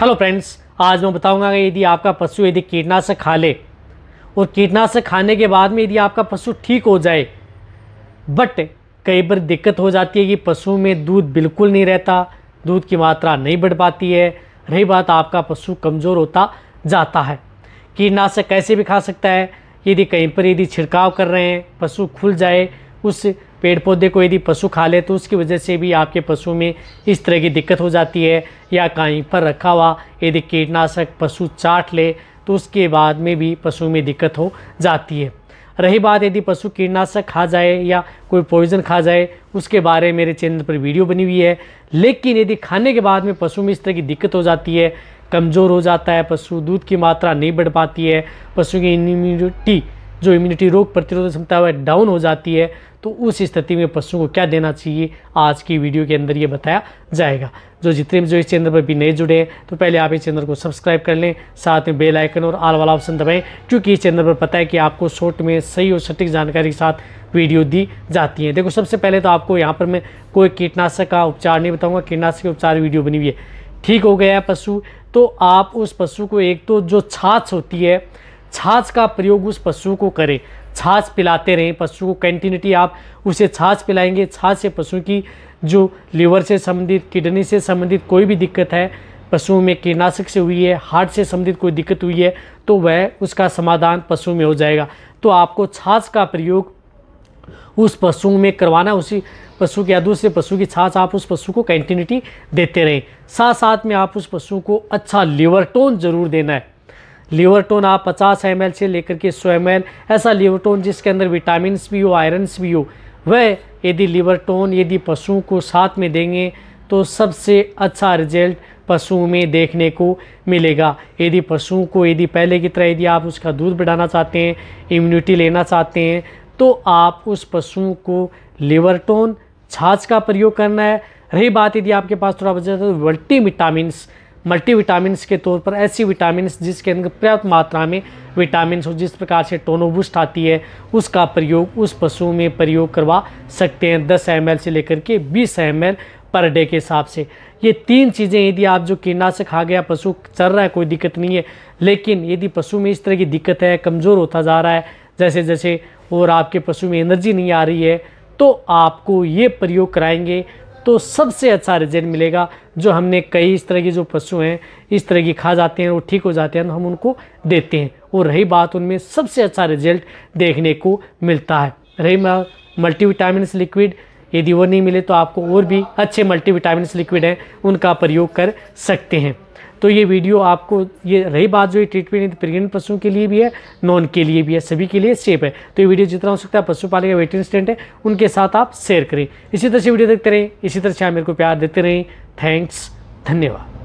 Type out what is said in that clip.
hello friends आज मैं बताऊंगा कि यदि आपका पशु यदि कीटनाशक खा ले और कीटनाशक खाने के बाद में यदि आपका पशु ठीक हो जाए बट कई बार दिक्कत हो जाती है कि पशु में दूध बिल्कुल नहीं रहता दूध की मात्रा नहीं बढ़ पाती है रही बात आपका पशु कमज़ोर होता जाता है कीटनाशक कैसे भी खा सकता है यदि कहीं पर यदि छिड़काव कर रहे हैं पशु खुल जाए उस पेड़ पौधे को यदि पशु खा ले तो उसकी वजह से भी आपके पशु में इस तरह की दिक्कत हो जाती है या कहीं पर रखा हुआ यदि कीटनाशक पशु चाट ले तो उसके बाद में भी पशु में दिक्कत हो जाती है रही बात यदि पशु कीटनाशक खा जाए या कोई पॉइजन खा जाए उसके बारे में मेरे चैनल पर वीडियो बनी हुई है लेकिन यदि खाने के बाद में पशु में इस तरह की दिक्कत हो जाती है कमज़ोर हो जाता है पशु दूध की मात्रा नहीं बढ़ पाती है पशु की इम्यूनिटी जो इम्यूनिटी रोग प्रतिरोधक क्षमता है वह डाउन हो जाती है तो उस स्थिति में पशुओं को क्या देना चाहिए आज की वीडियो के अंदर ये बताया जाएगा जो जितने भी जो इस चैनल पर भी नए जुड़े हैं तो पहले आप इस चैनल को सब्सक्राइब कर लें साथ में बेल आइकन और आल वाला ऑप्शन दबाएं क्योंकि इस चैनल पर पता है कि आपको शॉर्ट में सही और सटीक जानकारी के साथ वीडियो दी जाती है देखो सबसे पहले तो आपको यहाँ पर मैं कोई कीटनाशक का उपचार नहीं बताऊँगा कीटनाशक उपचार वीडियो बनी हुई है ठीक हो गया है पशु तो आप उस पशु को एक तो जो छाछ होती है छाछ का प्रयोग उस पशु को करें छाछ पिलाते रहें पशु को कंटिन्यूटी आप उसे छाछ पिलाएंगे छाछ से पशु की जो लीवर से संबंधित किडनी से संबंधित कोई भी दिक्कत है पशु में कीटनाशक से हुई है हार्ट से संबंधित कोई दिक्कत हुई है तो वह उसका समाधान पशु में हो जाएगा तो आपको छाछ का प्रयोग उस पशु में करवाना उसी पशु के या दूसरे पशु की छाछ आप उस पशु को कंटिन्यूटी देते रहें साथ साथ में आप उस पशु को अच्छा लिवर टोन ज़रूर देना है लीवरटोन आप 50 एम से लेकर के 100 एम ऐसा लीवरटोन जिसके अंदर विटामिन भी हो आयरन्स भी हो वह यदि लीवरटोन यदि पशुओं को साथ में देंगे तो सबसे अच्छा रिजल्ट पशुओं में देखने को मिलेगा यदि पशुओं को यदि पहले की तरह यदि आप उसका दूध बढ़ाना चाहते हैं इम्यूनिटी लेना चाहते हैं तो आप उस पशुओं को लिवरटोन छाछ का प्रयोग करना है रही बात यदि आपके पास थोड़ा बचा तो वल्टी विटामिन मल्टी विटामिन के तौर पर ऐसी विटामिन जिसके अंदर पर्याप्त मात्रा में विटामिन हो जिस प्रकार से टोनोबुस्ट आती है उसका प्रयोग उस पशु में प्रयोग करवा सकते हैं दस एम से लेकर के बीस एम पर डे के हिसाब से ये तीन चीज़ें यदि आप जो कीटनाशक खा गया पशु चल रहा है कोई दिक्कत नहीं है लेकिन यदि पशु में इस तरह की दिक्कत है कमज़ोर होता जा रहा है जैसे जैसे और आपके पशु में एनर्जी नहीं आ रही है तो आपको ये प्रयोग कराएंगे तो सबसे अच्छा रिजल्ट मिलेगा जो हमने कई इस तरह के जो पशु हैं इस तरह की खा जाते हैं वो ठीक हो जाते हैं तो हम उनको देते हैं और रही बात उनमें सबसे अच्छा रिजल्ट देखने को मिलता है रही मल्टीविटामिन लिक्विड यदि वो नहीं मिले तो आपको और भी अच्छे मल्टीविटामिन लिक्विड हैं उनका प्रयोग कर सकते हैं तो ये वीडियो आपको ये रही बात जो ये ट्रीटमेंट प्रेगनेंट पशुओं के लिए भी है नॉन के लिए भी है सभी के लिए सेफ है तो ये वीडियो जितना हो सकता है पशुपालक या वेटिंग स्टेंट है उनके साथ आप शेयर करें इसी तरह से वीडियो देखते रहें इसी तरह से आप मेरे को प्यार देते रहें थैंक्स धन्यवाद